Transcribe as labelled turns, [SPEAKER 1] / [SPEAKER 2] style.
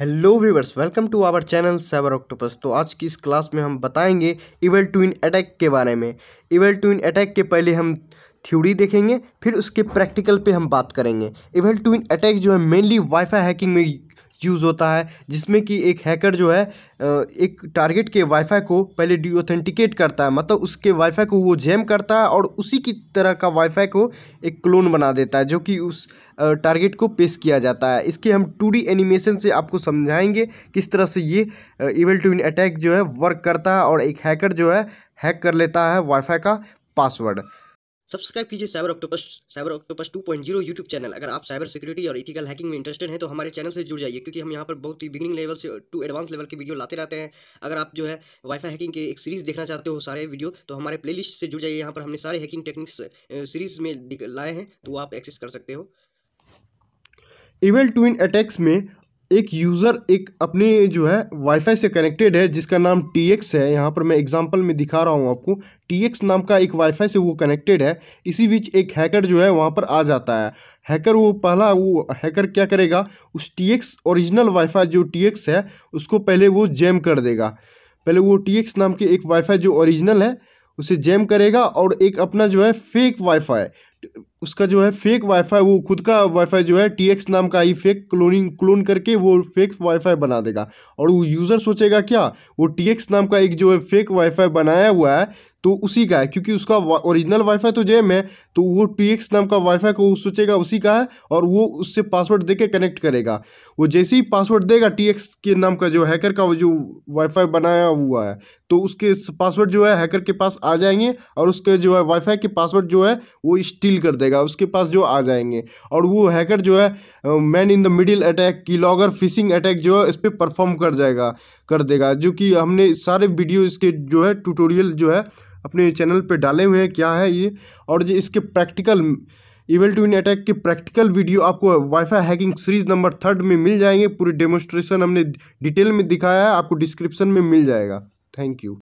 [SPEAKER 1] hello viewers welcome to our channel cyber octopus तो आज की इस क्लास में हम बताएंगे इवेल ट्विन अटैक के बारे में इवेल ट्विन अटैक के पहले हम थ्योरी देखेंगे फिर उसके प्रैक्टिकल पे हम बात करेंगे इवेल ट्विन अटैक जो है मेनली वाईफाई हैकिंग में यूज़ होता है जिसमें कि एक हैकर जो है एक टारगेट के वाईफाई को पहले ऑथेंटिकेट करता है मतलब उसके वाईफाई को वो जैम करता है और उसी की तरह का वाईफाई को एक क्लोन बना देता है जो कि उस टारगेट को पेश किया जाता है इसके हम टू एनिमेशन से आपको समझाएंगे किस तरह से ये इवेल टू इन अटैक जो है वर्क करता है और एक हैकर जो है हैक कर लेता है वाईफाई का पासवर्ड
[SPEAKER 2] सब्सक्राइब कीजिए cyber octopus cyber octopus 2.0 YouTube channel अगर आप साइबर सिक्योरिटी और इथिकल हैकिंग में इंटरेस्टेड हैं तो हमारे चैनल से जुड़ जाइए क्योंकि हम यहाँ पर बहुत ही बिगिनिंग लेवल से टू एडवांस लेवल के वीडियो लाते रहते हैं अगर आप जो है वाईफाई हैकिंग के एक सीरीज़ देखना चाहते हो सारे वीडियो तो हमारे प्ले से जुड़ जाइए यहाँ पर हमने सारे हैकिंग टेक्निक्स सीरीज़ में लाए हैं तो आप एक्सेस कर सकते हो
[SPEAKER 1] इवेल ट्विन अटैक्स में एक यूज़र एक अपने जो है वाईफाई से कनेक्टेड है जिसका नाम टी एक्स है यहाँ पर मैं एग्जांपल में दिखा रहा हूँ आपको टी एक्स नाम का एक वाईफाई से वो कनेक्टेड है इसी बीच एक हैकर जो है वहाँ पर आ जाता है हैकर वो पहला वो हैकर क्या करेगा उस टी एक्स ओरिजिनल वाईफाई जो टी एक्स है उसको पहले वो जैम कर देगा पहले वो टी एक्स नाम के एक वाईफाई जो ओरिजिनल है उसे जैम करेगा और एक अपना जो है फेक वाईफाई उसका जो है फेक वाईफाई वो खुद का वाईफाई जो है टीएक्स नाम का ही फेक क्लोनिंग क्लोन करके वो फेक वाईफाई बना देगा और वो यूज़र सोचेगा क्या वो टीएक्स नाम का एक जो है फेक वाईफाई बनाया हुआ है तो उसी का है क्योंकि उसका ओरिजिनल वाईफाई तो जेम है तो वो टी एक्स नाम का वाईफाई को सोचेगा उसी का है और वो उससे पासवर्ड दे के कनेक्ट करेगा वो जैसे ही पासवर्ड देगा टी एक्स के नाम का जो हैकर का वो जो वाईफाई बनाया हुआ है तो उसके पासवर्ड जो है हैकर के पास आ जाएंगे और उसके जो है वाईफाई के पासवर्ड जो है वो स्टील कर देगा उसके पास जो आ जाएंगे और वो हैकर जो है man in the middle attack key logger phishing attack जो है इस परफॉर्म कर जाएगा कर देगा जो कि हमने सारे वीडियो इसके जो है ट्यूटोरियल जो है अपने चैनल पे डाले हुए हैं क्या है ये और जो इसके practical evil twin attack के प्रैक्टिकल वीडियो आपको wifi hacking series number third में मिल जाएंगे पूरी डेमोस्ट्रेशन हमने डिटेल में दिखाया है आपको डिस्क्रिप्शन में मिल जाएगा थैंक यू